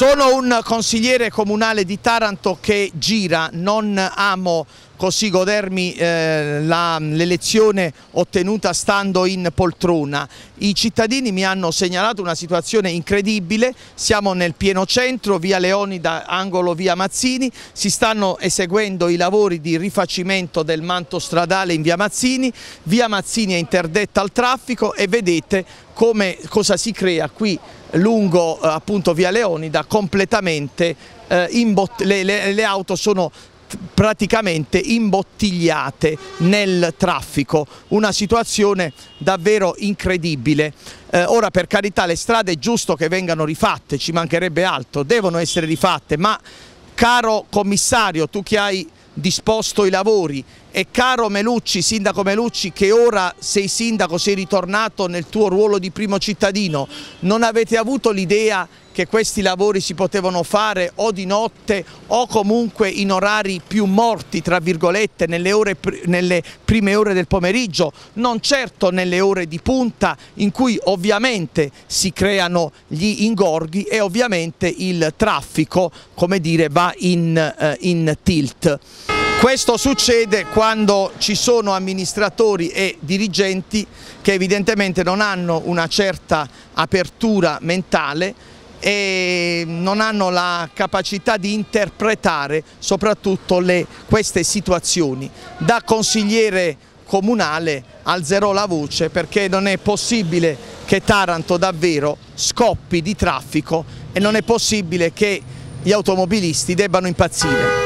Sono un consigliere comunale di Taranto che gira, non amo così godermi eh, l'elezione ottenuta stando in poltrona. I cittadini mi hanno segnalato una situazione incredibile, siamo nel pieno centro, via Leonida, angolo via Mazzini, si stanno eseguendo i lavori di rifacimento del manto stradale in via Mazzini, via Mazzini è interdetta al traffico e vedete come, cosa si crea qui lungo eh, appunto via Leonida completamente eh, le, le, le, auto sono praticamente imbottigliate nel traffico, una situazione davvero incredibile. Eh, ora per carità le strade è giusto che vengano rifatte, ci mancherebbe altro, devono essere rifatte, ma caro commissario, tu che hai disposto i lavori e caro Melucci, sindaco Melucci, che ora sei sindaco, sei ritornato nel tuo ruolo di primo cittadino, non avete avuto l'idea che questi lavori si potevano fare o di notte o comunque in orari più morti, tra virgolette, nelle, ore, nelle prime ore del pomeriggio, non certo nelle ore di punta in cui ovviamente si creano gli ingorghi e ovviamente il traffico come dire, va in, eh, in tilt. Questo succede quando ci sono amministratori e dirigenti che evidentemente non hanno una certa apertura mentale e non hanno la capacità di interpretare soprattutto le, queste situazioni. Da consigliere comunale alzerò la voce perché non è possibile che Taranto davvero scoppi di traffico e non è possibile che gli automobilisti debbano impazzire.